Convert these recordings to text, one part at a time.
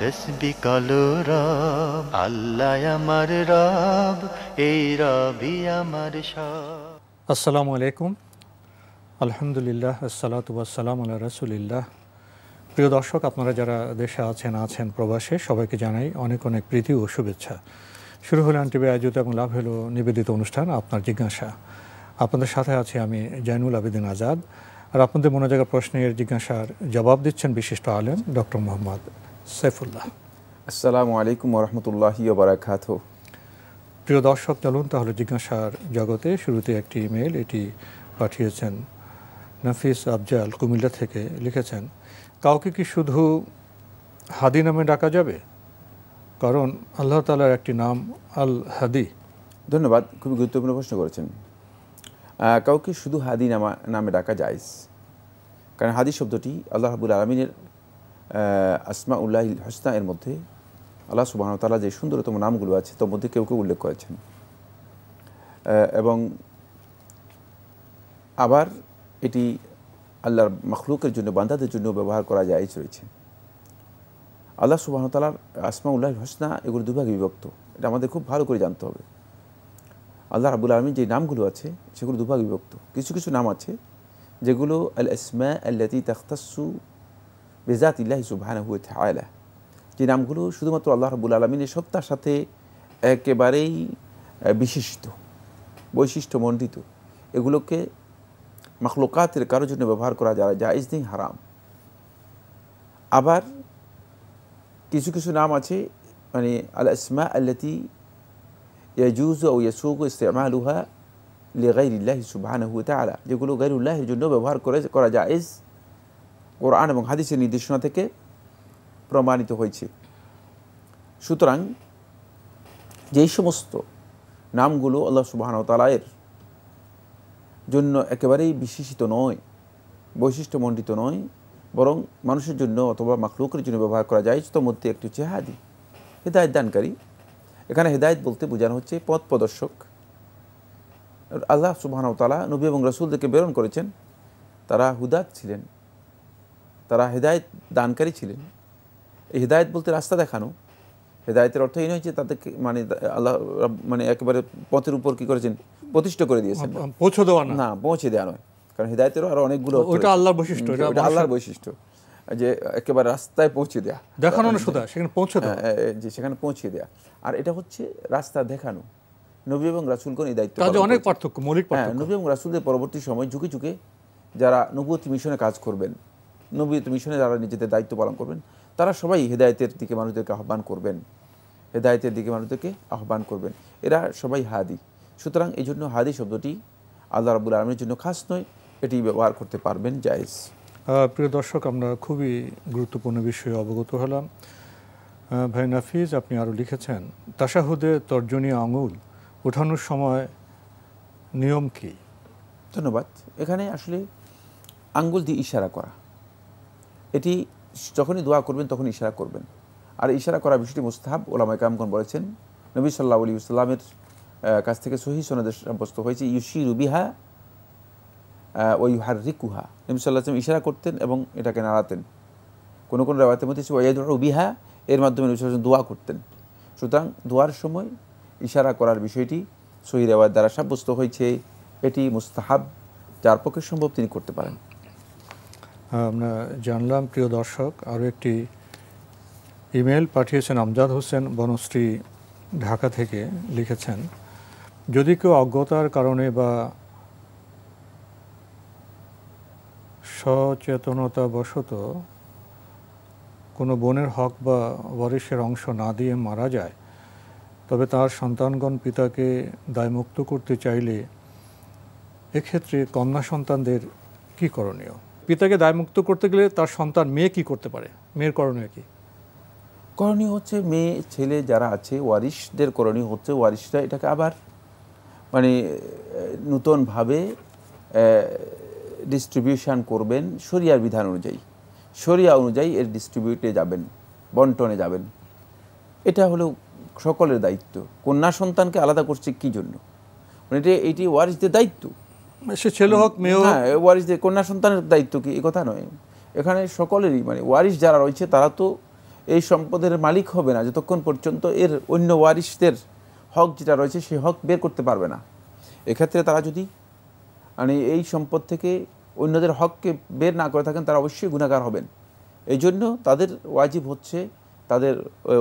তসবি কালো রব আল্লাহ আমার রব এই রবি আমার সব আসসালামু আলাইকুম আলহামদুলিল্লাহ আসসালাতু আসসালাম আল্লাহ রসুলিল্লাহ প্রিয় দর্শক আপনারা যারা দেশে আছেন আছেন প্রবাসে সবাইকে জানাই অনেক অনেক প্রীতি ও শুভেচ্ছা শুরু হলো আনটিভি আয়োজিত এবং লাভ হলো নিবেদিত অনুষ্ঠান আপনার জিজ্ঞাসা আপনাদের সাথে আছি আমি জাইনুল আবেদিন আজাদ আর আপনাদের মনে জায়গা প্রশ্নের জিজ্ঞাসার জবাব দিচ্ছেন বিশিষ্ট আলেম ডক্টর মোহাম্মদ সাইফুল্লাহ আসসালামু আলাইকুম রহমতুল্লাহি বারাকাত প্রিয় দর্শক চলুন তাহলে জিজ্ঞাসার জগতে শুরুতে একটি ইমেল এটি পাঠিয়েছেন নাফিস আফজাল কুমিল্লা থেকে লিখেছেন কাউকে কি শুধু হাদি নামে ডাকা যাবে কারণ আল্লাহ তালার একটি নাম আল হাদি ধন্যবাদ খুবই গুরুত্বপূর্ণ প্রশ্ন করেছেন কাউকে শুধু হাদি নামা নামে ডাকা যায় কারণ হাদি শব্দটি আল্লাহ রাবুল আলমিনের আসমা উল্লাহ হোসনা এর মধ্যে আল্লাহ তালা যে সুন্দরতম নামগুলো আছে তার মধ্যে কেউ কেউ উল্লেখ করেছেন এবং আবার এটি আল্লাহর মখলুকের জন্য বান্দাদের জন্য ব্যবহার করা যায় চলেছে আল্লাহ তালার আসমা উল্লাহ হোসনা এগুলো দুভাগে বিভক্ত এটা আমাদের খুব ভালো করে জানতে হবে আল্লাহ রাবুল আলমীর যে নামগুলো আছে সেগুলো দুভাগে বিভক্ত কিছু কিছু নাম আছে যেগুলো আল ইসমা আল্লাতি তাখতাসু বেজাত ইল্লাহি সুবাহানাহু তালা যে নামগুলো শুধুমাত্র আল্লাহ রবুল আলমিনের সত্তার সাথে একেবারেই বিশিষ্ট বৈশিষ্ট্যমণ্ডিত এগুলোকে মখলুকাতের কারোর জন্য ব্যবহার করা যায় জায়জ নেই হারাম আবার কিছু কিছু নাম আছে মানে আল ইসমা আল্লাতি ইয়াজুজ ও ইয়াসুক ইস্তেমাল উহা লে গাইরুল্লাহ সুবাহানহু তালা যেগুলো গাইরুল্লাহের জন্য ব্যবহার করে করা যায় কোরআন এবং হাদিসের নির্দেশনা থেকে প্রমাণিত হয়েছে সুতরাং যেই সমস্ত নামগুলো আল্লাহ সুবাহনতালায়ের জন্য একেবারেই বিশেষিত নয় বৈশিষ্ট্যমণ্ডিত নয় বরং মানুষের জন্য অথবা মাখলুকের জন্য ব্যবহার করা যায় মধ্যে একটি হচ্ছে হাদি হেদায়ত দানকারী এখানে হেদায়ত বলতে বোঝানো হচ্ছে পথ প্রদর্শক আল্লাহ তালা নবী এবং রসুলদেরকে বেরণ করেছেন তারা হুদাত ছিলেন তারা হেদায়ত দানকারী ছিলেন এই হেদায়ত বলতে রাস্তা দেখানো হেদায়তের অর্থ এই নয় যে তাদেরকে মানে আল্লাহ মানে একেবারে পথের উপর কি করেছেন প্রতিষ্ঠা করে দিয়েছেন পৌঁছে দেওয়া না পৌঁছে দেওয়া নয় কারণ হৃদায়তেরও আরো অনেকগুলো ওটা আল্লাহর বৈশিষ্ট্য আল্লাহর বৈশিষ্ট্য যে একেবারে রাস্তায় পৌঁছে দেয়া দেখানো না সেখানে পৌঁছে দেওয়া হ্যাঁ, হ্যাঁ, যে সেখানে পৌঁছে দেয়া আর এটা হচ্ছে রাস্তা দেখানো নবী এবং রাসুলগণ এই দায়িত্ব কাজে অনেক পার্থক্য মৌলিক হ্যাঁ, পার্থক্য নবী এবং রাসুলদের পরবর্তী সময় ঝুঁকে ঝুঁকে যারা নবুয়তি মিশনে কাজ করবেন নবীত মিশনে যারা নিজেদের দায়িত্ব পালন করবেন তারা সবাই হেদায়তের দিকে মানুষদেরকে আহ্বান করবেন হেদায়তের দিকে মানুষদেরকে আহ্বান করবেন এরা সবাই হাদি সুতরাং এই জন্য হাদি শব্দটি আল্লাহ রাবুল আলমের জন্য খাস নয় এটি ব্যবহার করতে পারবেন জায়েজ প্রিয় দর্শক আমরা খুবই গুরুত্বপূর্ণ বিষয়ে অবগত হলাম ভাই নাফিজ আপনি আরও লিখেছেন তাসাহুদে তর্জনী আঙুল ওঠানোর সময় নিয়ম কি ধন্যবাদ এখানে আসলে আঙ্গুল দিয়ে ইশারা করা এটি যখনই দোয়া করবেন তখন ইশারা করবেন আর ইশারা করা বিষয়টি মুস্তাহাব ওলামায় কামগণ বলেছেন নবী সাল্লাহ আলী ইসলামের কাছ থেকে সহি সনদে সাব্যস্ত হয়েছে ইউশি রুবিহা ও ইউহার রিকুহা নবী সাল্লাহ ইশারা করতেন এবং এটাকে নাড়াতেন কোনো কোনো রেওয়াতের মধ্যে ওয়াইদ রুবিহা এর মাধ্যমে নবী সাল্লাম দোয়া করতেন সুতরাং দোয়ার সময় ইশারা করার বিষয়টি সহি রেওয়াত দ্বারা সাব্যস্ত হয়েছে এটি মুস্তাহাব যার পক্ষে সম্ভব তিনি করতে পারেন আমরা জানলাম প্রিয় দর্শক আরও একটি ইমেল পাঠিয়েছেন আমজাদ হোসেন বনশ্রী ঢাকা থেকে লিখেছেন যদি কেউ অজ্ঞতার কারণে বা সচেতনতাবশত কোনো বোনের হক বা ওয়ারিসের অংশ না দিয়ে মারা যায় তবে তার সন্তানগণ পিতাকে দায়মুক্ত করতে চাইলে এক্ষেত্রে কন্যা সন্তানদের কী করণীয় পিতাকে দায়মুক্ত করতে গেলে তার সন্তান মেয়ে কি করতে পারে মেয়ের করণীয় কি করণীয় হচ্ছে মেয়ে ছেলে যারা আছে ওয়ারিশদের করণীয় হচ্ছে ওয়ারিশরা এটাকে আবার মানে নূতনভাবে ডিস্ট্রিবিউশন করবেন শরিয়ার বিধান অনুযায়ী শরিয়া অনুযায়ী এর ডিস্ট্রিবিউটে যাবেন বন্টনে যাবেন এটা হলো সকলের দায়িত্ব কন্যা সন্তানকে আলাদা করছে কী জন্য মানে এটা এটি ওয়ারিশদের দায়িত্ব সে ছেলে হোক মেয়ে হ্যাঁ ওয়ারিশ কন্যা সন্তানের দায়িত্ব কি এ কথা নয় এখানে সকলেরই মানে ওয়ারিশ যারা রয়েছে তারা তো এই সম্পদের মালিক হবে না যতক্ষণ পর্যন্ত এর অন্য ওয়ারিশদের হক যেটা রয়েছে সেই হক বের করতে পারবে না এক্ষেত্রে তারা যদি মানে এই সম্পদ থেকে অন্যদের হককে বের না করে থাকেন তারা অবশ্যই গুণাগার হবেন এই জন্য তাদের ওয়াজিব হচ্ছে তাদের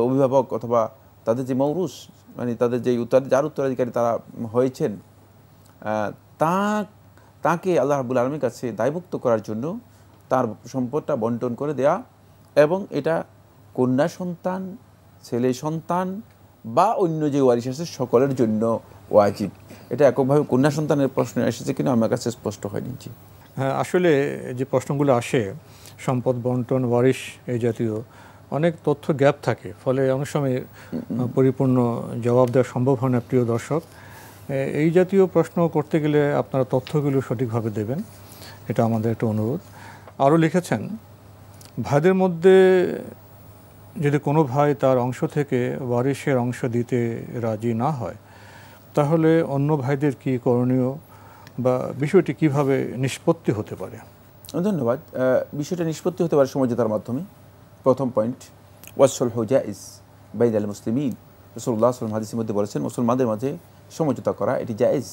অভিভাবক অথবা তাদের যে মৌরুস মানে তাদের যে উত্তর যার উত্তরাধিকারী তারা হয়েছেন তা তাকে আল্লাহ আবুল আলমীর কাছে দায়মুক্ত করার জন্য তার সম্পদটা বন্টন করে দেয়া এবং এটা কন্যা সন্তান ছেলে সন্তান বা অন্য যে ওয়ারিশ আছে সকলের জন্য ওয়াজিব এটা এককভাবে কন্যা সন্তানের প্রশ্ন এসেছে কিনা আমার কাছে স্পষ্ট হয়নি জি হ্যাঁ, আসলে যে প্রশ্নগুলো আসে সম্পদ বন্টন ওয়ারিশ এই জাতীয় অনেক তথ্য গ্যাপ থাকে ফলে অনেক সময় পরিপূর্ণ জবাব দেওয়া সম্ভব হয় না প্রিয় দর্শক এই জাতীয় প্রশ্ন করতে গেলে আপনারা তথ্যগুলো সঠিকভাবে দেবেন এটা আমাদের একটা অনুরোধ আরও লিখেছেন ভাইদের মধ্যে যদি কোনো ভাই তার অংশ থেকে ওয়ারিসের অংশ দিতে রাজি না হয় তাহলে অন্য ভাইদের কি করণীয় বা বিষয়টি কিভাবে নিষ্পত্তি হতে পারে ধন্যবাদ বিষয়টা নিষ্পত্তি হতে পারে সমঝোতার মাধ্যমে প্রথম পয়েন্ট ওয়াসল হোজা ইস বাইদ আল মুসলিম রসুল্লাহ আসলাম হাদিসের মধ্যে বলেছেন মুসলমানদের মাঝে সমঝোতা করা এটি জায়েজ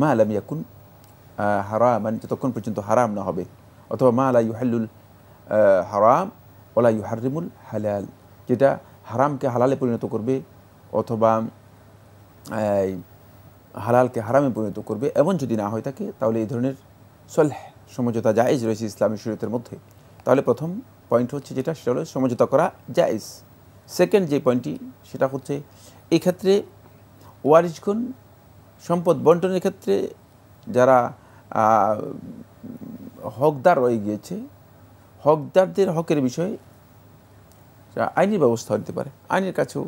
মা আলাম ইয়াকুন হারাম মানে যতক্ষণ পর্যন্ত হারাম না হবে অথবা মা আলা ইউহাল্লুল হারাম ওলা ইউহারিমুল হালাল যেটা হারামকে হালালে পরিণত করবে অথবা হালালকে হারামে পরিণত করবে এমন যদি না হয়ে থাকে তাহলে এই ধরনের সলহ সমঝোতা জায়েজ রয়েছে ইসলামী শরীয়তের মধ্যে তাহলে প্রথম পয়েন্ট হচ্ছে যেটা সেটা হলো সমঝোতা করা জায়েজ সেকেন্ড যে পয়েন্টটি সেটা হচ্ছে এই ক্ষেত্রে ওয়ারিশগণ সম্পদ বন্টনের ক্ষেত্রে যারা হকদার রয়ে গিয়েছে হকদারদের হকের বিষয়ে আইনের ব্যবস্থা নিতে পারে আইনের কাছেও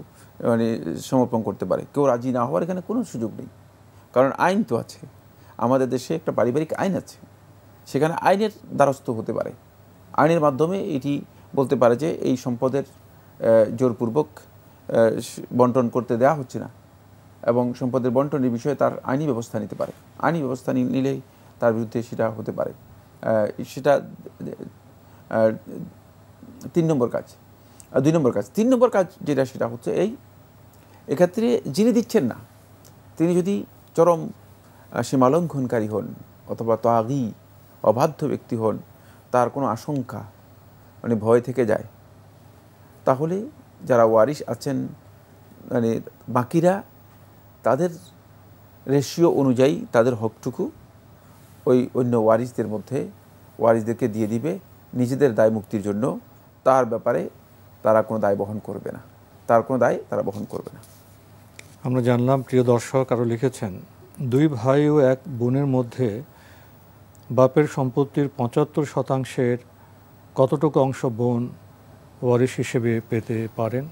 মানে সমর্পণ করতে পারে কেউ রাজি না হওয়ার এখানে কোনো সুযোগ নেই কারণ আইন তো আছে আমাদের দেশে একটা পারিবারিক আইন আছে সেখানে আইনের দ্বারস্থ হতে পারে আইনের মাধ্যমে এটি বলতে পারে যে এই সম্পদের জোরপূর্বক বন্টন করতে দেওয়া হচ্ছে না এবং সম্পদের বন্টনের বিষয়ে তার আইনি ব্যবস্থা নিতে পারে আইনি ব্যবস্থা নিলেই তার বিরুদ্ধে সেটা হতে পারে সেটা তিন নম্বর কাজ দুই নম্বর কাজ তিন নম্বর কাজ যেটা সেটা হচ্ছে এই এক্ষেত্রে যিনি দিচ্ছেন না তিনি যদি চরম সীমালঙ্ঘনকারী হন অথবা তাগি অবাধ্য ব্যক্তি হন তার কোনো আশঙ্কা মানে ভয় থেকে যায় তাহলে যারা ওয়ারিশ আছেন মানে বাকিরা তাদের রেশিও অনুযায়ী তাদের হকটুকু ওই অন্য ওয়ারিসদের মধ্যে ওয়ারিসদেরকে দিয়ে দিবে নিজেদের দায় মুক্তির জন্য তার ব্যাপারে তারা কোনো দায় বহন করবে না তার কোনো দায় তারা বহন করবে না আমরা জানলাম প্রিয় দর্শক আরও লিখেছেন দুই ভাই ও এক বোনের মধ্যে বাপের সম্পত্তির পঁচাত্তর শতাংশের কতটুকু অংশ বোন ওয়ারিস হিসেবে পেতে পারেন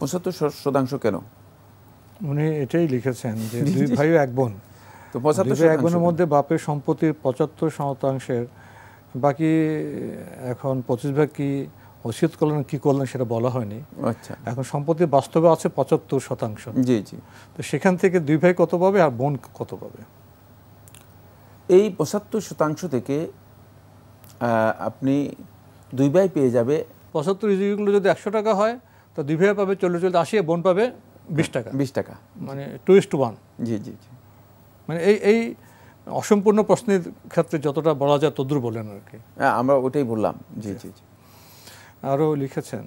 পঁচাত্তর শতাংশ কেন উনি এটাই লিখেছেন যে দুই ভাই এক বোন তো পঁচাত্তর এক বোনের মধ্যে বাপের সম্পত্তির পঁচাত্তর শতাংশের বাকি এখন পঁচিশ ভাগ কি ওসিয়ত করলেন কি করলেন সেটা বলা হয়নি আচ্ছা এখন সম্পত্তি বাস্তবে আছে পঁচাত্তর শতাংশ জি জি তো সেখান থেকে দুই ভাই কত পাবে আর বোন কত পাবে এই পঁচাত্তর শতাংশ থেকে আপনি দুই ভাই পেয়ে যাবে পঁচাত্তর যদি একশো টাকা হয় তো দুই ভাই পাবে চল্লিশ চল্লিশ আশি বোন পাবে বিশ টাকা বিশ টাকা মানে টু ওয়ান জি জি জি মানে এই এই অসম্পূর্ণ প্রশ্নের ক্ষেত্রে যতটা বলা যায় তদ্রু বলেন আর কি হ্যাঁ আমরা ওটাই বললাম জি জি জি আরও লিখেছেন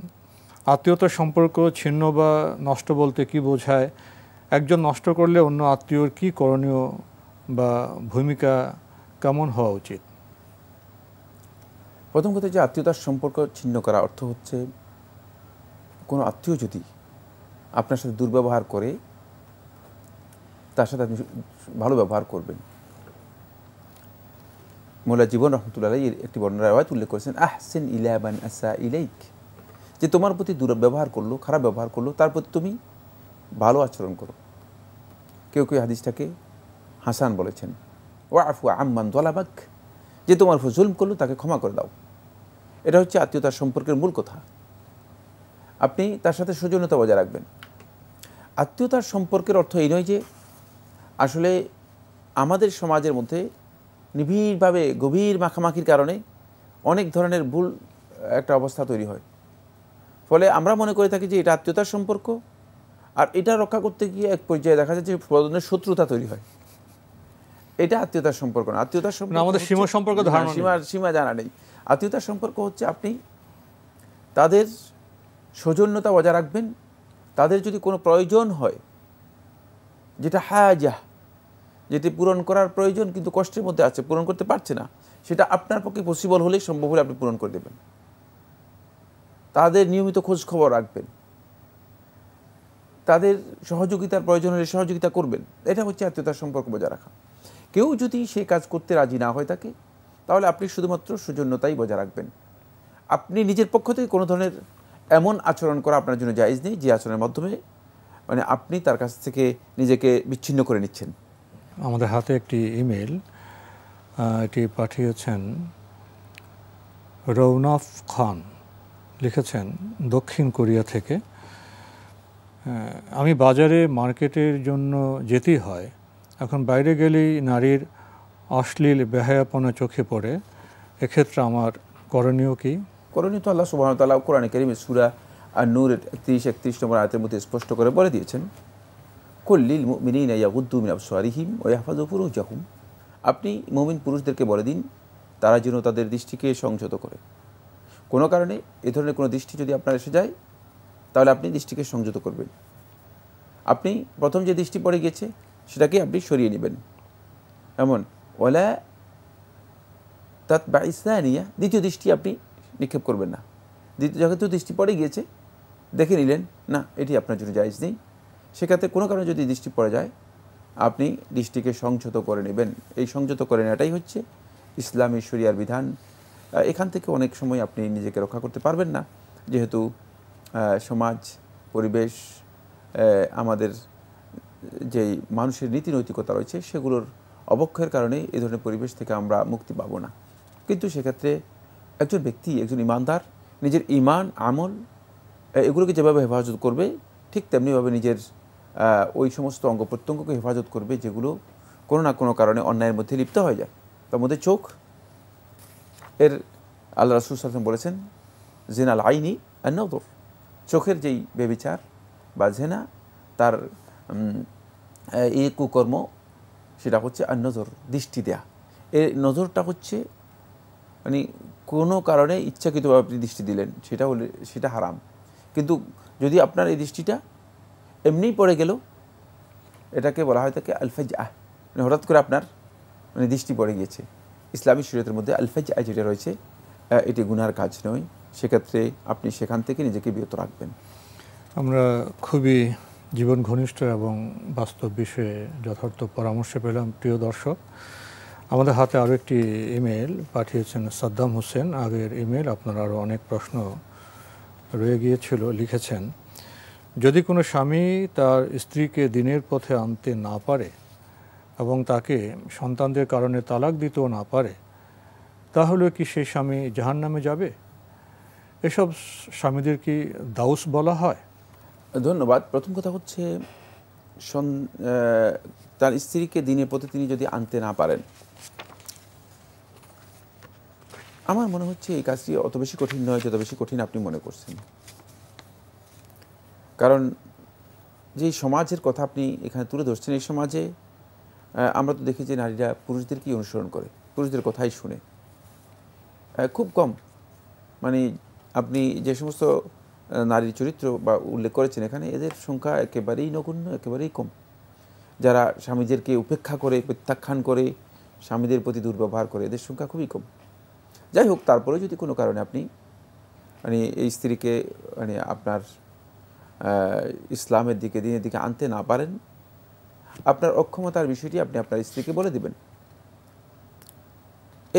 আত্মীয়তার সম্পর্ক ছিন্ন বা নষ্ট বলতে কি বোঝায় একজন নষ্ট করলে অন্য আত্মীয়র কি করণীয় বা ভূমিকা কেমন হওয়া উচিত প্রথম কথা যে আত্মীয়তার সম্পর্ক ছিন্ন করা অর্থ হচ্ছে কোনো আত্মীয় যদি আপনার সাথে দুর্ব্যবহার করে তার সাথে আপনি ভালো ব্যবহার করবেন মোল্লা জীবন রহমতুল্লাহ এর একটি বর্ণনা রায় উল্লেখ করেছেন আহসেন ইলাবান আসা ইলাইক যে তোমার প্রতি দুর্ব্যবহার করলো খারাপ ব্যবহার করলো তার প্রতি তুমি ভালো আচরণ করো কেউ কেউ হাদিসটাকে হাসান বলেছেন ও আফু আম্মান দলাবাক যে তোমার উপর জুলম করলো তাকে ক্ষমা করে দাও এটা হচ্ছে আত্মীয়তার সম্পর্কের মূল কথা আপনি তার সাথে সৌজন্যতা বজায় রাখবেন আত্মীয়তার সম্পর্কের অর্থ এই নয় যে আসলে আমাদের সমাজের মধ্যে নিবিড়ভাবে গভীর মাখামাখির কারণে অনেক ধরনের ভুল একটা অবস্থা তৈরি হয় ফলে আমরা মনে করে থাকি যে এটা আত্মীয়তার সম্পর্ক আর এটা রক্ষা করতে গিয়ে এক পর্যায়ে দেখা যায় যে প্রজন্মের শত্রুতা তৈরি হয় এটা আত্মীয়তার সম্পর্ক না আত্মীয়তার সম্পর্ক আমাদের সীমা সম্পর্ক সীমা সীমা জানা নেই আত্মীয়তার সম্পর্ক হচ্ছে আপনি তাদের সৌজন্যতা বজায় রাখবেন তাদের যদি কোনো প্রয়োজন হয় যেটা হায়াজাহ যেটি পূরণ করার প্রয়োজন কিন্তু কষ্টের মধ্যে আছে পূরণ করতে পারছে না সেটা আপনার পক্ষে পসিবল হলেই সম্ভব হলে আপনি পূরণ করে দেবেন তাদের নিয়মিত খোঁজ খবর রাখবেন তাদের সহযোগিতার প্রয়োজন হলে সহযোগিতা করবেন এটা হচ্ছে আত্মীয়তার সম্পর্ক বজায় রাখা কেউ যদি সেই কাজ করতে রাজি না হয় থাকে তাহলে আপনি শুধুমাত্র সৌজন্যতাই বজায় রাখবেন আপনি নিজের পক্ষ থেকে কোনো ধরনের এমন আচরণ করা আপনার জন্য জায়জ নেই যে আচরণের মাধ্যমে মানে আপনি তার কাছ থেকে নিজেকে বিচ্ছিন্ন করে নিচ্ছেন আমাদের হাতে একটি ইমেল এটি পাঠিয়েছেন রৌনফ খান লিখেছেন দক্ষিণ কোরিয়া থেকে আমি বাজারে মার্কেটের জন্য যেতেই হয় এখন বাইরে গেলেই নারীর অশ্লীল বেহায়াপনা চোখে পড়ে এক্ষেত্রে আমার করণীয় কী করণীয় তো আল্লাহ তাল্লাহ কোরআন করিমে সুরা আর নূরের তিরিশ একত্রিশ নম্বর আয়তের মধ্যে স্পষ্ট করে বলে দিয়েছেন কল্লিল মিনীন ইয়াগুদ্দুমিন আবসারিহিম ও ইয়াহফাজপুর জাহুম আপনি মমিন পুরুষদেরকে বলে দিন তারা যেন তাদের দৃষ্টিকে সংযত করে কোনো কারণে এ ধরনের কোনো দৃষ্টি যদি আপনার এসে যায় তাহলে আপনি দৃষ্টিকে সংযত করবেন আপনি প্রথম যে দৃষ্টি পড়ে গেছে সেটাকে আপনি সরিয়ে নেবেন এমন ওলা তাত বা ইসলানিয়া দ্বিতীয় দৃষ্টি আপনি নিক্ষেপ করবেন না দ্বিতীয় যখন দৃষ্টি পড়ে গিয়েছে দেখে নিলেন না এটি আপনার জন্য জায়জ নেই সেক্ষেত্রে কোনো কারণে যদি দৃষ্টি পড়ে যায় আপনি দৃষ্টিকে সংযত করে নেবেন এই সংযত করে নেওয়াটাই হচ্ছে ইসলামী শরিয়ার বিধান এখান থেকে অনেক সময় আপনি নিজেকে রক্ষা করতে পারবেন না যেহেতু সমাজ পরিবেশ আমাদের যেই মানুষের নীতি নৈতিকতা রয়েছে সেগুলোর অবক্ষয়ের কারণে এ ধরনের পরিবেশ থেকে আমরা মুক্তি পাবো না কিন্তু সেক্ষেত্রে একজন ব্যক্তি একজন ইমানদার নিজের ইমান আমল এগুলোকে যেভাবে হেফাজত করবে ঠিক তেমনিভাবে নিজের ওই সমস্ত অঙ্গ প্রত্যঙ্গকে হেফাজত করবে যেগুলো কোনো না কোনো কারণে অন্যায়ের মধ্যে লিপ্ত হয়ে যায় তার মধ্যে চোখ এর আল্লাহ রাসুল সালাম বলেছেন জেনাল আইনি আন্নদর চোখের যেই বেবিচার বা জেনা তার এ কুকর্ম সেটা হচ্ছে আর নজর দৃষ্টি দেয়া এর নজরটা হচ্ছে মানে কোনো কারণে ইচ্ছাকৃতভাবে আপনি দৃষ্টি দিলেন সেটা হলে সেটা হারাম কিন্তু যদি আপনার এই দৃষ্টিটা এমনিই পড়ে গেল এটাকে বলা হয় থাকে আলফাজ আহ মানে হঠাৎ করে আপনার মানে দৃষ্টি পড়ে গিয়েছে ইসলামী শরীয়তের মধ্যে আলফাজ আহ যেটা রয়েছে এটি গুনার কাজ নয় সেক্ষেত্রে আপনি সেখান থেকে নিজেকে বিরত রাখবেন আমরা খুবই জীবন ঘনিষ্ঠ এবং বাস্তব বিষয়ে যথার্থ পরামর্শ পেলাম প্রিয় দর্শক আমাদের হাতে আরও একটি ইমেল পাঠিয়েছেন সাদ্দাম হোসেন আগের ইমেল আপনার আরও অনেক প্রশ্ন রয়ে গিয়েছিল লিখেছেন যদি কোনো স্বামী তার স্ত্রীকে দিনের পথে আনতে না পারে এবং তাকে সন্তানদের কারণে তালাক দিতেও না পারে তাহলে কি সেই স্বামী জাহান নামে যাবে এসব স্বামীদের কি দাউস বলা হয় ধন্যবাদ প্রথম কথা হচ্ছে তার স্ত্রীকে দিনে প্রতি তিনি যদি আনতে না পারেন আমার মনে হচ্ছে এই কাজটি অত বেশি কঠিন নয় যত বেশি কঠিন আপনি মনে করছেন কারণ যে সমাজের কথা আপনি এখানে তুলে ধরছেন এই সমাজে আমরা তো দেখি যে নারীরা পুরুষদেরকেই অনুসরণ করে পুরুষদের কথাই শুনে খুব কম মানে আপনি যে সমস্ত নারীর চরিত্র বা উল্লেখ করেছেন এখানে এদের সংখ্যা একেবারেই নগণ্য একেবারেই কম যারা স্বামীদেরকে উপেক্ষা করে প্রত্যাখ্যান করে স্বামীদের প্রতি দুর্ব্যবহার করে এদের সংখ্যা খুবই কম যাই হোক তারপরে যদি কোনো কারণে আপনি মানে এই স্ত্রীকে মানে আপনার ইসলামের দিকে দিনের দিকে আনতে না পারেন আপনার অক্ষমতার বিষয়টি আপনি আপনার স্ত্রীকে বলে দিবেন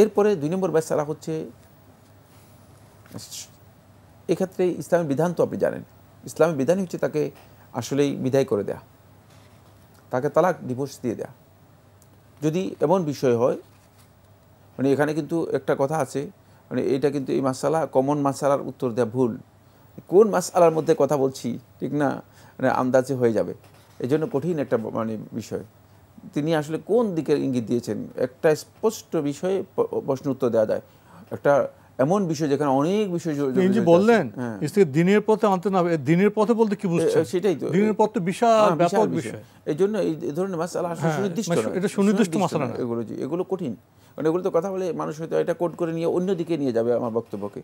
এরপরে দুই নম্বর ব্যবসারা হচ্ছে এক্ষেত্রে ইসলামের বিধান তো আপনি জানেন ইসলামের বিধানই হচ্ছে তাকে আসলেই বিদায় করে দেয়া তাকে তালাক ডিভোর্স দিয়ে দেয়া যদি এমন বিষয় হয় মানে এখানে কিন্তু একটা কথা আছে মানে এটা কিন্তু এই মাসালা কমন মাসালার উত্তর দেওয়া ভুল কোন মাসালার মধ্যে কথা বলছি ঠিক না মানে আন্দাজে হয়ে যাবে এই জন্য কঠিন একটা মানে বিষয় তিনি আসলে কোন দিকের ইঙ্গিত দিয়েছেন একটা স্পষ্ট বিষয়ে প্রশ্ন উত্তর দেওয়া যায় একটা এমন বিষয় যেখানে অনেক বিষয় বললেন হ্যাঁ। দিনের পথে আনতে না দিনের পথে বলতে কি বুঝছেন সেটাই তো দিনের পথ তো বিশাল হ্যাঁ, ব্যাপক বিষয় এই জন্য এই ধরনের মাসালা আসলে হ্যাঁ, সুনির্দিষ্ট মানে এটা সুনির্দিষ্ট মাসালা না এগুলো জি এগুলো কঠিন মানে এগুলো তো কথা বলে মানুষ হয়তো এটা কোট করে নিয়ে অন্যদিকে নিয়ে যাবে আমার বক্তব্যকে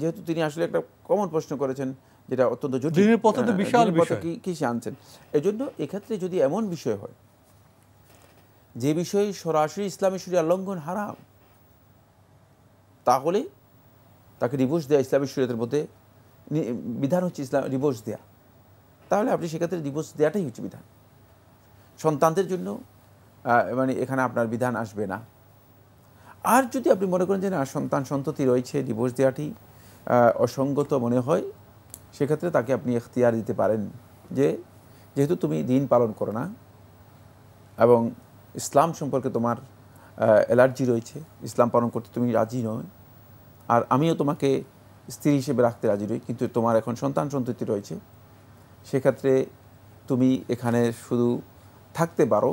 যেহেতু তিনি আসলে একটা কমন প্রশ্ন করেছেন যেটা অত্যন্ত জটিল দিনের পথে তো বিশাল বিষয় কি সে আনছেন এই জন্য এক্ষেত্রে যদি এমন বিষয় হয় যে বিষয়ে সরাসরি ইসলামী শরিয়া লঙ্ঘন হারাম তাহলে তাকে ডিভোর্স দেওয়া ইসলামী শরীয়তের মধ্যে বিধান হচ্ছে ইসলাম ডিভোর্স দেওয়া তাহলে আপনি সেক্ষেত্রে ডিভোর্স দেওয়াটাই হচ্ছে বিধান সন্তানদের জন্য মানে এখানে আপনার বিধান আসবে না আর যদি আপনি মনে করেন যে না সন্তান সন্ততি রয়েছে ডিভোর্স দেওয়াটি অসঙ্গত মনে হয় সেক্ষেত্রে তাকে আপনি এখতিয়ার দিতে পারেন যে যেহেতু তুমি দিন পালন করো না এবং ইসলাম সম্পর্কে তোমার অ্যালার্জি রয়েছে ইসলাম পালন করতে তুমি রাজি নয় আর আমিও তোমাকে স্ত্রী হিসেবে রাখতে রাজি রই কিন্তু তোমার এখন সন্তান সন্ততি রয়েছে সেক্ষেত্রে তুমি এখানে শুধু থাকতে পারো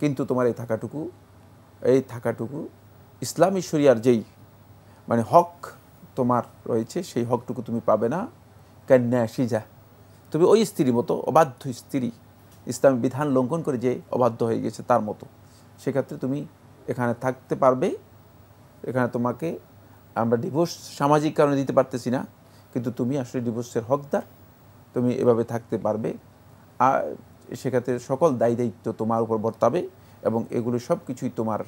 কিন্তু তোমার এই থাকাটুকু এই থাকাটুকু ইসলামী শরিয়ার যেই মানে হক তোমার রয়েছে সেই হকটুকু তুমি পাবে না কন্যা সিজা তুমি ওই স্ত্রীর মতো অবাধ্য স্ত্রী ইসলামী বিধান লঙ্ঘন করে যে অবাধ্য হয়ে গেছে তার মতো সেক্ষেত্রে তুমি এখানে থাকতে পারবে এখানে তোমাকে আমরা ডিভোর্স সামাজিক কারণে দিতে পারতেছি না কিন্তু তুমি আসলে ডিভোর্সের হকদার তুমি এভাবে থাকতে পারবে আর সেক্ষেত্রে সকল দায়ী দায়িত্ব তোমার উপর বর্তাবে এবং এগুলো সব কিছুই তোমার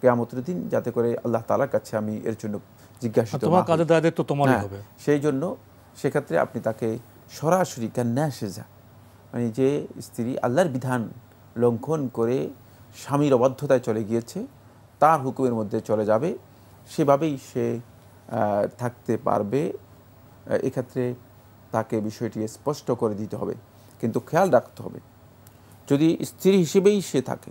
কেয়ামতের দিন যাতে করে আল্লাহ তালার কাছে আমি এর জন্য জিজ্ঞাসিত হ্যাঁ, হবে সেই জন্য সেক্ষেত্রে আপনি তাকে সরাসরি কান্না যা মানে যে স্ত্রী আল্লাহর বিধান লঙ্ঘন করে স্বামীর অবাধ্যতায় চলে গিয়েছে তার হুকুমের মধ্যে চলে যাবে সেভাবেই সে থাকতে পারবে এক্ষেত্রে তাকে বিষয়টি স্পষ্ট করে দিতে হবে কিন্তু খেয়াল রাখতে হবে যদি স্ত্রী হিসেবেই সে থাকে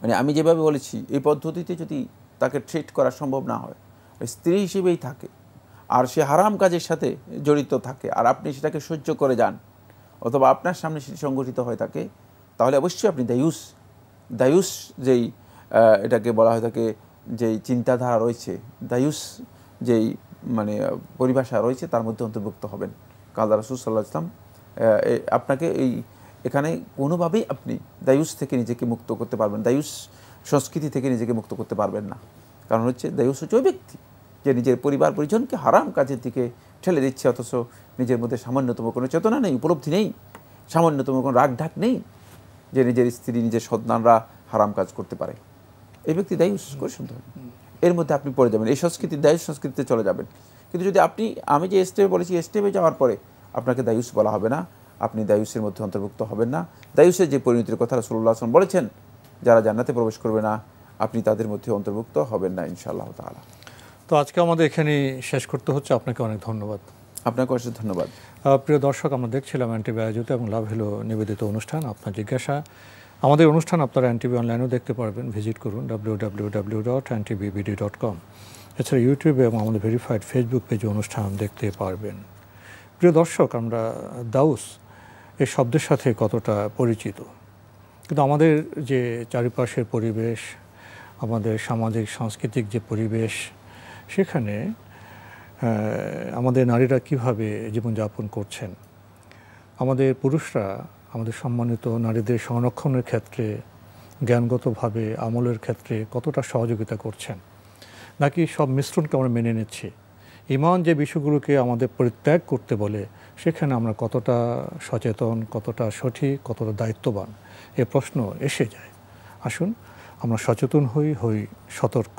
মানে আমি যেভাবে বলেছি এই পদ্ধতিতে যদি তাকে ট্রিট করা সম্ভব না হয় স্ত্রী হিসেবেই থাকে আর সে হারাম কাজের সাথে জড়িত থাকে আর আপনি সেটাকে সহ্য করে যান অথবা আপনার সামনে সেটি সংগঠিত হয়ে থাকে তাহলে অবশ্যই আপনি দায়ুস দায়ুস যেই এটাকে বলা হয়ে থাকে যেই চিন্তাধারা রয়েছে দায়ুস যেই মানে পরিভাষা রয়েছে তার মধ্যে অন্তর্ভুক্ত হবেন কালদা রাসুল সাল্লাহ ইসলাম আপনাকে এই এখানে কোনোভাবেই আপনি দায়ুস থেকে নিজেকে মুক্ত করতে পারবেন দায়ুস সংস্কৃতি থেকে নিজেকে মুক্ত করতে পারবেন না কারণ হচ্ছে দায়ুস হচ্ছে ওই ব্যক্তি যে নিজের পরিবার পরিজনকে হারাম কাজের দিকে ঠেলে দিচ্ছে অথচ নিজের মধ্যে সামান্যতম কোনো চেতনা নেই উপলব্ধি নেই সামান্যতম কোনো রাগ ঢাক নেই যে নিজের স্ত্রী নিজের সন্তানরা হারাম কাজ করতে পারে এই ব্যক্তি দায়ী বিশ্বাস করে শুনতে হবে এর মধ্যে আপনি পড়ে যাবেন এই সংস্কৃতি দায়ী সংস্কৃতিতে চলে যাবেন কিন্তু যদি আপনি আমি যে স্টেপে বলেছি স্টেপে যাওয়ার পরে আপনাকে দায়ুস বলা হবে না আপনি দায়ুসের মধ্যে অন্তর্ভুক্ত হবেন না দায়ুসের যে পরিণতির কথা রাসুল্লাহ আসলাম বলেছেন যারা জান্নাতে প্রবেশ করবে না আপনি তাদের মধ্যে অন্তর্ভুক্ত হবেন না ইনশাআল্লাহ তালা তো আজকে আমাদের এখানে শেষ করতে হচ্ছে আপনাকে অনেক ধন্যবাদ আপনাকে অশেষ ধন্যবাদ প্রিয় দর্শক আমরা দেখছিলাম অ্যান্টিবায়োজিত এবং লাভ হলো নিবেদিত অনুষ্ঠান আপনার জিজ্ঞাসা আমাদের অনুষ্ঠান আপনারা অ্যান্টিবি অনলাইনেও দেখতে পারবেন ভিজিট করুন W W W dot antibbd dot com এছাড়া ইউটিউবে এবং আমাদের ভেরিফাইড ফেসবুক পেজে অনুষ্ঠান দেখতে পারবেন প্রিয় দর্শক আমরা দাউস এ শব্দের সাথে কতটা পরিচিত কিন্তু আমাদের যে চারিপাশের পরিবেশ আমাদের সামাজিক সাংস্কৃতিক যে পরিবেশ সেখানে আমাদের নারীরা কীভাবে জীবনযাপন করছেন আমাদের পুরুষরা আমাদের সম্মানিত নারীদের সংরক্ষণের ক্ষেত্রে জ্ঞানগতভাবে আমলের ক্ষেত্রে কতটা সহযোগিতা করছেন নাকি সব মিশ্রণকে আমরা মেনে নিচ্ছি ইমান যে বিষয়গুলোকে আমাদের পরিত্যাগ করতে বলে সেখানে আমরা কতটা সচেতন কতটা সঠিক কতটা দায়িত্ববান এ প্রশ্ন এসে যায় আসুন আমরা সচেতন হই হই সতর্ক